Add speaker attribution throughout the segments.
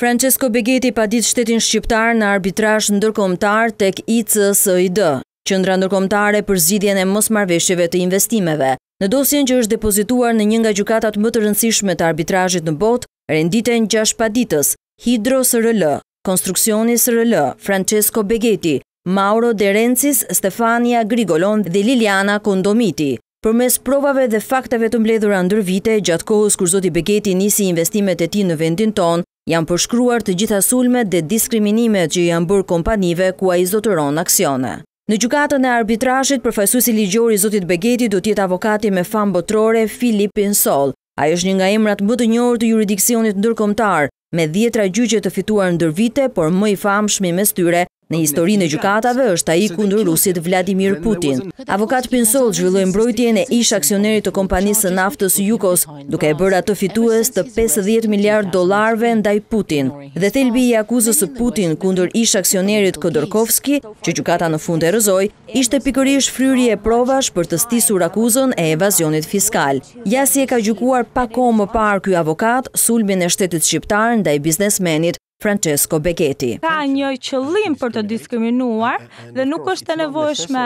Speaker 1: Francesco Begeti pa ditë shtetin shqiptar në arbitrash ndërkomtar tek ICSID, qëndra ndërkomtare për zidjen e mos marveshjeve të investimeve. Në dosjen që është depozituar në një nga gjukatat më të rëndësishme të arbitrajit në bot, renditen 6 pa ditës, Hidro SRL, Konstruksioni SRL, Francesco Begeti, Mauro Derencis, Stefania Grigolon dhe Liliana Kondomiti. Për mes provave dhe fakteve të mbledhura ndër vite, gjatë kohës kur Zoti Begeti nisi investimet e ti në vendin tonë, janë përshkruar të gjitha sulmet dhe diskriminimet që janë bërë kompanive ku a izotëron aksione. Në gjukatën e arbitrashit, përfajsusi ligjori Zotit Begeti do tjetë avokati me fan botrore Filip Insol. A është një nga emrat më të njërë të juridikcionit ndërkomtar, me dhjetra gjyqe të fituar ndër vite, por më i famë shmi me styre Në historinë e gjukatave është a i kundur rusit Vladimir Putin. Avokat Pinsol zhvilloj mbrojtjen e ish aksionerit të kompanisë naftës Jukos, duke e bërë atë fitues të 50 miliard dolarve ndaj Putin. Dhe thelbi i akuzës Putin kundur ish aksionerit Kodorkovski, që gjukata në fund e rëzoj, ishte pikërish fryri e provash për të stisur akuzën e evazionit fiskal. Ja si e ka gjukuar pa komë par kjo avokat, sulmin e shtetit shqiptar ndaj biznesmenit, Francesco Begeti. Ka një qëllim për të diskriminuar dhe nuk është të nevojshme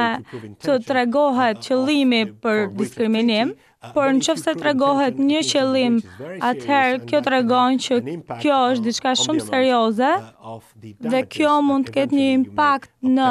Speaker 1: të tregohet qëllimi për diskriminim, por në qëfë tregohet një qëllim, atëherë kjo tregon që kjo është diçka shumë serioze dhe kjo mund të ketë një impact në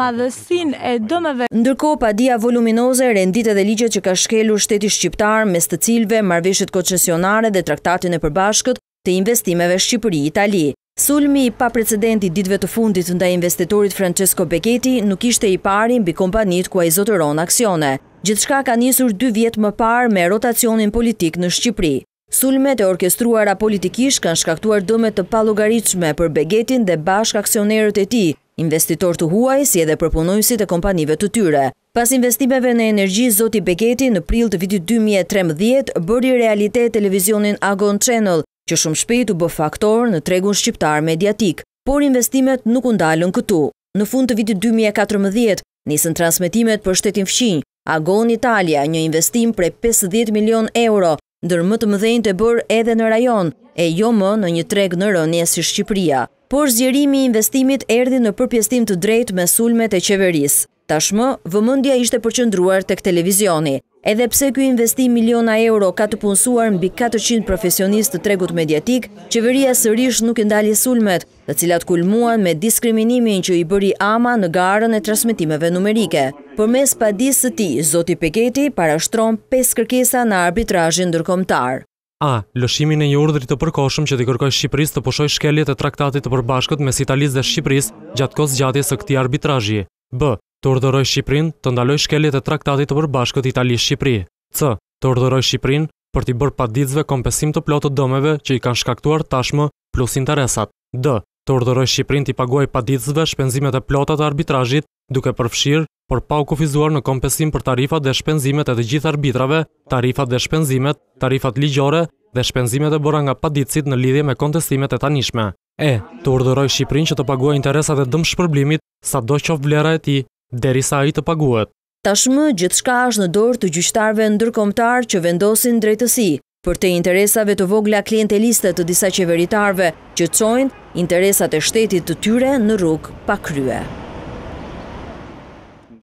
Speaker 1: madhësin e dëmeve. Ndërko, padia voluminoze, rendit edhe ligjet që ka shkelur shteti shqiptar, mes të cilve, marveshet koncesionare dhe traktatin e përbashkët, të investimeve Shqipëri-Itali. Sulmi i pa precedenti ditve të fundit nda investitorit Francesco Beketi nuk ishte i parin bi kompanit ku a i zotëron aksione. shka ka njësur dy vjetë më par me rotacionin politik në Shqipëri. Sulmet e orkestruara politikish kanë shkaktuar dëme të palogaritshme për Begetin dhe bashk aksionerët e ti, investitor të huaj si edhe përpunojësit e kompanive të tyre. Pas investimeve në energji, Zoti Begeti në prill të vitit 2013 bëri realitet televizionin Agon Channel që shumë shpejt u bë faktor në tregun shqiptar mediatik, por investimet nuk undalën këtu. Në fund të vitit 2014, nisën transmitimet për shtetin fqinj, Agon Italia, një investim prej 50 milion euro, dërë më të mëdhenjë të bërë edhe në rajon, e jo më në një treg në rënje si Shqipëria. Por zjerimi investimit erdi në përpjestim të drejt me sulmet e qeveris. Tashmë, vëmëndja ishte përqëndruar të këtë televizioni. Edhe pse kjo investim miliona euro ka të punësuar në bi 400 profesionist të tregut mediatik, qeveria sërish nuk e ndali sulmet, të cilat kulmuan me diskriminimin që i bëri ama në garën e transmitimeve numerike. Për mes pa disë të ti, Zoti Peketi parashtron 5 kërkesa në arbitrajin ndërkomtar.
Speaker 2: A. Lëshimin e një urdhri të përkoshëm që të kërkoj Shqipëris të poshoj shkeljet e traktatit të përbashkët me Italis dhe Shqipëris gjatë kosë gjatjes së këti arbitrajje. B të urdhëroj Shqiprin të ndaloj shkeljet e traktatit të përbashkët Itali-Shqipri, c. të urdhëroj Shqiprin për t'i bërë paditëzve kompensim të plotë të dëmeve që i kanë shkaktuar tashmë plus interesat, d. të urdhëroj Shqiprin t'i paguaj paditëzve shpenzimet e plotat të arbitrajit duke përfshirë por pa u kufizuar në kompensim për tarifat dhe shpenzimet e të gjithë arbitrave, tarifat dhe shpenzimet, tarifat ligjore dhe shpenzimet e bëra nga paditësit në lidhje me kontestimet e tanishme. E, të urdhëroj Shqiprin që të paguaj interesat e dëmë shpërblimit, sa do vlera e ti deri sa i të paguat.
Speaker 1: Tashmë, gjithshka është në dorë të gjyqtarve në që vendosin drejtësi, për të interesave të vogla klienteliste të disa qeveritarve që çojnë cojnë interesat e shtetit të tyre në rrug pa krye.